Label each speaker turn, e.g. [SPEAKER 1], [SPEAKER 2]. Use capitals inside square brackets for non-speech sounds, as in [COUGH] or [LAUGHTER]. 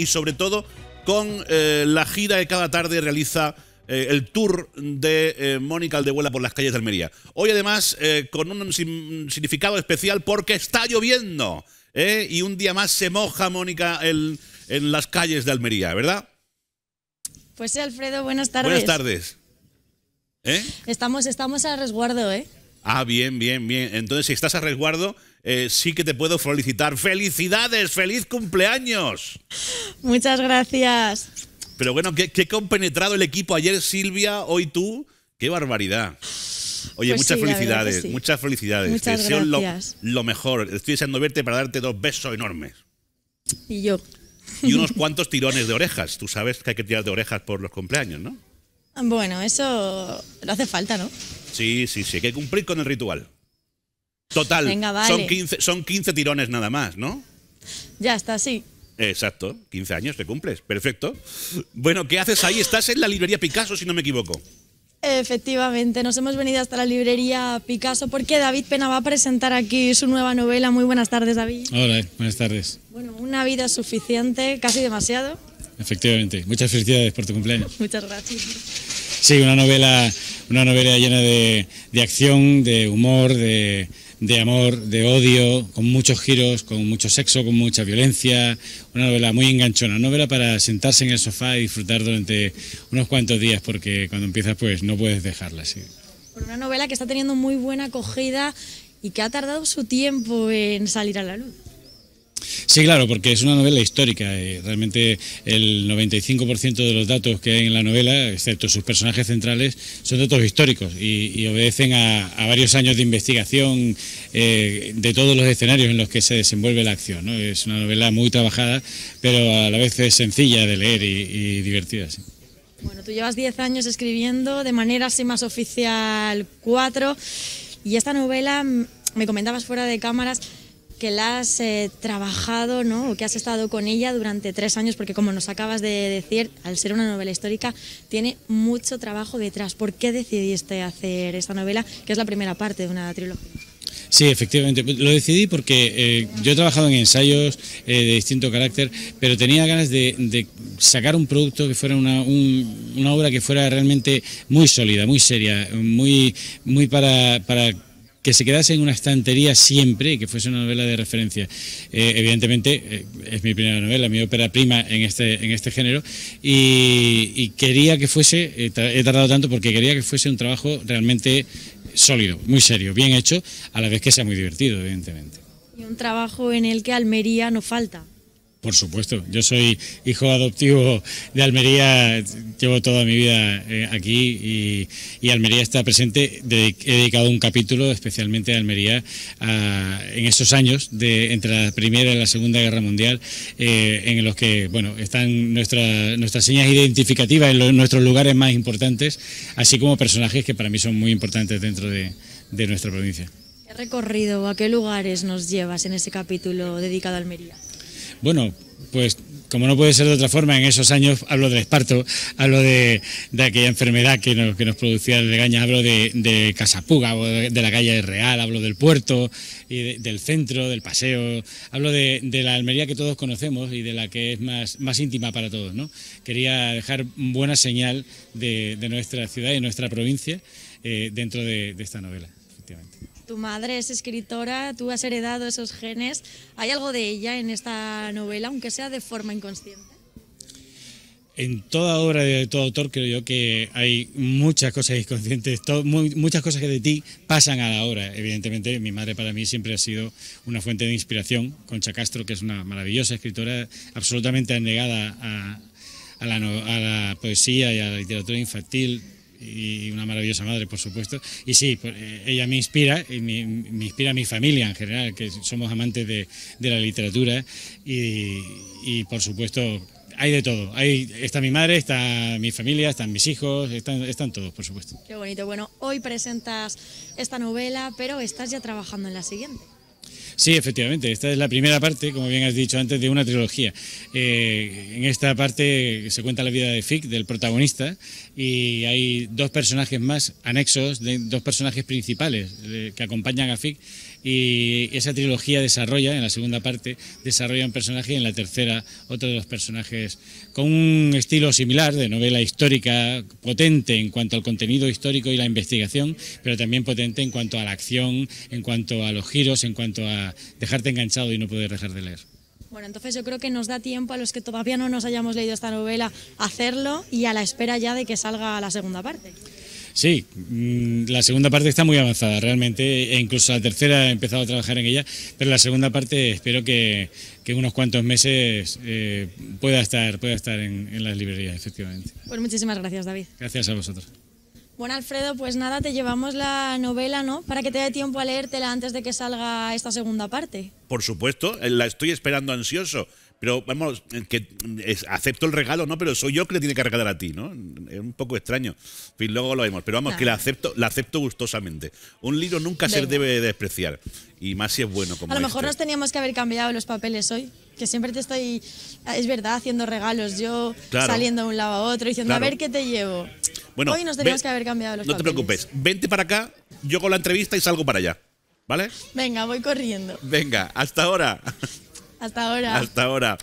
[SPEAKER 1] y sobre todo con eh, la gira que cada tarde realiza eh, el tour de eh, Mónica Aldehuela por las calles de Almería. Hoy además con un significado especial porque está lloviendo y un día más se moja Mónica en, las calles de Almería, ¿verdad?
[SPEAKER 2] Pues sí, Alfredo, buenas tardes. Buenas tardes. Estamos, estamos a resguardo, ¿eh?
[SPEAKER 1] Ah, bien, bien, bien. Entonces, si estás a resguardo, eh, sí que te puedo felicitar. ¡Felicidades! ¡Feliz cumpleaños!
[SPEAKER 2] Muchas gracias.
[SPEAKER 1] Pero bueno, qué, qué compenetrado el equipo ayer, Silvia, hoy tú. ¡Qué barbaridad! Oye, pues muchas, felicidades, muchas, felicidades, muchas gracias. lo, mejor. Estoy deseando verte para darte dos besos enormes.
[SPEAKER 2] Y yo. Y
[SPEAKER 1] unos cuantos tirones de orejas. Tú sabes que hay que tirar de orejas por los cumpleaños, ¿no?
[SPEAKER 2] Bueno, eso lo hace falta, ¿no?
[SPEAKER 1] Sí, sí, sí. Hay que cumplir con el ritual. Total, son, 15, tirones nada más, ¿no?
[SPEAKER 2] Ya está, sí.
[SPEAKER 1] Exacto, 15 años te cumples, perfecto. Bueno, ¿qué haces ahí? Estás en la librería Picasso, si no me equivoco.
[SPEAKER 2] Efectivamente, nos hemos venido hasta la librería Picasso porque David Pena va a presentar aquí su nueva novela. Muy buenas tardes, David.
[SPEAKER 3] Hola, buenas tardes.
[SPEAKER 2] Bueno, una vida suficiente, casi demasiado.
[SPEAKER 3] Efectivamente, muchas felicidades por tu cumpleaños.
[SPEAKER 2] [LAUGHS] Muchas gracias.
[SPEAKER 3] Sí, una novela, una novela llena de acción, de humor, de, de amor, de odio, con muchos giros, con mucho sexo, con mucha violencia, una novela muy enganchona, una novela para sentarse en el sofá y disfrutar durante unos cuantos días, porque cuando empiezas pues no puedes dejarla así.
[SPEAKER 2] Una novela que está teniendo muy buena acogida y que ha tardado su tiempo en salir a la luz.
[SPEAKER 3] Sí, claro, porque es una novela histórica. Y eh, realmente el 95% de los datos que hay en la novela, excepto sus personajes centrales, son datos históricos y, obedecen a, varios años de investigación eh, de todos los escenarios en los que se desenvuelve la acción. Es una novela muy trabajada, pero a la vez es sencilla de leer y, divertida.
[SPEAKER 2] Bueno, tú llevas 10 años escribiendo de manera así más oficial 4 y esta novela, mm, me comentabas fuera de cámaras, que la has eh, trabajado, ¿no? O que has estado con ella durante tres años, porque como nos acabas de decir, al ser una novela histórica, tiene mucho trabajo detrás. ¿Por qué decidiste hacer esta novela, que es la primera parte de una trilogía?
[SPEAKER 3] Sí, efectivamente. Lo decidí porque eh, yo he trabajado en ensayos eh, de distinto carácter, pero tenía ganas de, sacar un producto que fuera una, obra que fuera realmente muy sólida, muy seria, muy, muy para, para que se quedase en una estantería siempre y que fuese una novela de referencia. Eh, evidentemente, eh, es mi primera novela, mi ópera prima en este, en este género, y, quería que fuese, eh, he tardado tanto porque quería que fuese un trabajo realmente sólido, muy serio, bien hecho, a la vez que sea muy divertido, evidentemente.
[SPEAKER 2] Y un trabajo en el que Almería no falta.
[SPEAKER 3] Por supuesto, yo soy hijo adoptivo de Almería, llevo toda mi vida eh, aquí y, Almería está presente. he dedicado un capítulo especialmente a Almería en estos años de, entre la Primera y la Segunda Guerra Mundial, eh, en los que bueno, están nuestras nuestras señas identificativas en nuestros lugares más importantes, así como personajes que para mí son muy importantes dentro de, de nuestra provincia.
[SPEAKER 2] ¿Qué recorrido, a qué lugares nos llevas en ese capítulo dedicado a Almería?
[SPEAKER 3] Bueno, pues como no puede ser de otra forma, en esos años hablo del esparto, hablo de, aquella enfermedad que nos, producía el regaña, hablo de, Casapuga, de, de, la calle Real, hablo del puerto, y del centro, del paseo, hablo de, la Almería que todos conocemos y de la que es más, íntima para todos. Quería dejar buena señal de, nuestra ciudad y nuestra provincia eh, dentro de esta novela, efectivamente.
[SPEAKER 2] Tu madre es escritora, tú has heredado esos genes. ¿Hay algo de ella en esta novela, aunque sea de forma inconsciente?
[SPEAKER 3] En toda obra de todo autor creo yo que hay muchas cosas inconscientes, muchas cosas que de ti pasan a la obra. Evidentemente mi madre para mí siempre ha sido una fuente de inspiración, Concha Castro, que es una maravillosa escritora, absolutamente anegada a, la, a la poesía y a la literatura infantil, y una maravillosa madre, por supuesto. Y sí, pues, eh, ella me inspira, y me, inspira mi familia en general, que somos amantes de, la literatura y, y, por supuesto, hay de todo. Hay, está mi madre, está mi familia, están mis hijos, están, están todos, por supuesto.
[SPEAKER 2] Qué bonito. Bueno, hoy presentas esta novela, pero estás ya trabajando en la siguiente.
[SPEAKER 3] Sí, efectivamente, esta es la primera parte, como bien has dicho antes, de una trilogía. Eh, en esta parte se cuenta la vida de Fick, del protagonista, y hay dos personajes más anexos, de, dos personajes principales eh, que acompañan a Fick y esa trilogía desarrolla en la segunda parte desarrolla un personaje y en la tercera otro de los personajes con un estilo similar de novela histórica potente en cuanto al contenido histórico y la investigación pero también potente en cuanto a la acción en cuanto a los giros en cuanto a dejarte enganchado y no poder dejar de leer.
[SPEAKER 2] Bueno, entonces yo creo que nos da tiempo a los que todavía no nos hayamos leído esta novela hacerlo y a la espera ya de que salga la segunda parte.
[SPEAKER 3] Sí, mm, la segunda parte está muy avanzada realmente, e incluso la tercera he empezado a trabajar en ella, pero la segunda parte espero que, en unos cuantos meses eh, pueda estar, pueda estar en, en las librerías, efectivamente.
[SPEAKER 2] Pues muchísimas gracias, David.
[SPEAKER 3] Gracias a vosotros.
[SPEAKER 2] Bueno, Alfredo, pues nada, te llevamos la novela, ¿no? Para que te dé tiempo a leértela antes de que salga esta segunda parte.
[SPEAKER 1] Por supuesto, eh, la estoy esperando ansioso. Pero vamos, que acepto el regalo, ¿no? Pero soy yo que le tiene que regalar a ti, ¿no? Es un poco extraño. En luego lo vemos. Pero vamos, que la acepto, la acepto gustosamente. Un libro nunca se debe despreciar. Y más si es bueno como A lo este. mejor nos
[SPEAKER 2] teníamos que haber cambiado los papeles hoy. Que siempre te estoy, es verdad, haciendo regalos. Yo saliendo de un lado a otro, diciendo, a ver qué te llevo.
[SPEAKER 1] Bueno, hoy nos teníamos que haber
[SPEAKER 2] cambiado los papeles. No te
[SPEAKER 1] preocupes. Vente para acá, yo con la entrevista y salgo para allá. ¿Vale?
[SPEAKER 2] Venga, voy corriendo.
[SPEAKER 1] Venga, hasta ahora. [LAUGHS]
[SPEAKER 2] Hasta ahora. Hasta
[SPEAKER 1] ahora.